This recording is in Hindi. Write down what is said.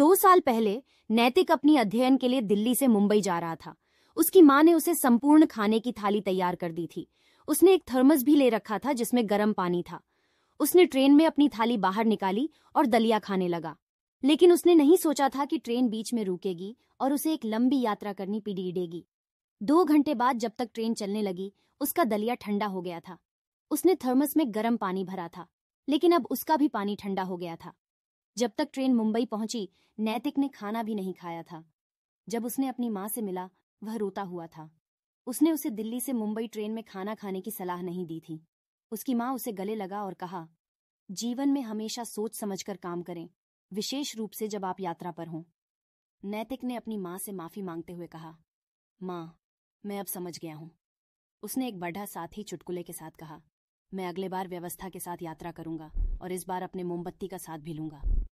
दो साल पहले नैतिक अपनी अध्ययन के लिए दिल्ली से मुंबई जा रहा था उसकी माँ ने उसे संपूर्ण खाने की थाली तैयार कर दी थी उसने एक थर्मस भी ले रखा था जिसमें गर्म पानी था उसने ट्रेन में अपनी थाली बाहर निकाली और दलिया खाने लगा लेकिन उसने नहीं सोचा था कि ट्रेन बीच में रुकेगी और उसे एक लंबी यात्रा करनी पीड़ीडेगी दो घंटे बाद जब तक ट्रेन चलने लगी उसका दलिया ठंडा हो गया था उसने थर्मस में गर्म पानी भरा था लेकिन अब उसका भी पानी ठंडा हो गया था जब तक ट्रेन मुंबई पहुंची नैतिक ने खाना भी नहीं खाया था जब उसने अपनी माँ से मिला वह रोता हुआ था उसने उसे दिल्ली से मुंबई ट्रेन में खाना खाने की सलाह नहीं दी थी उसकी माँ उसे गले लगा और कहा जीवन में हमेशा सोच समझकर काम करें विशेष रूप से जब आप यात्रा पर हों नैतिक ने अपनी माँ से माफी मांगते हुए कहा माँ मैं अब समझ गया हूँ उसने एक बढ़ा साथ ही चुटकुले के साथ कहा मैं अगले बार व्यवस्था के साथ यात्रा करूंगा और इस बार अपने मोमबत्ती का साथ भी लूंगा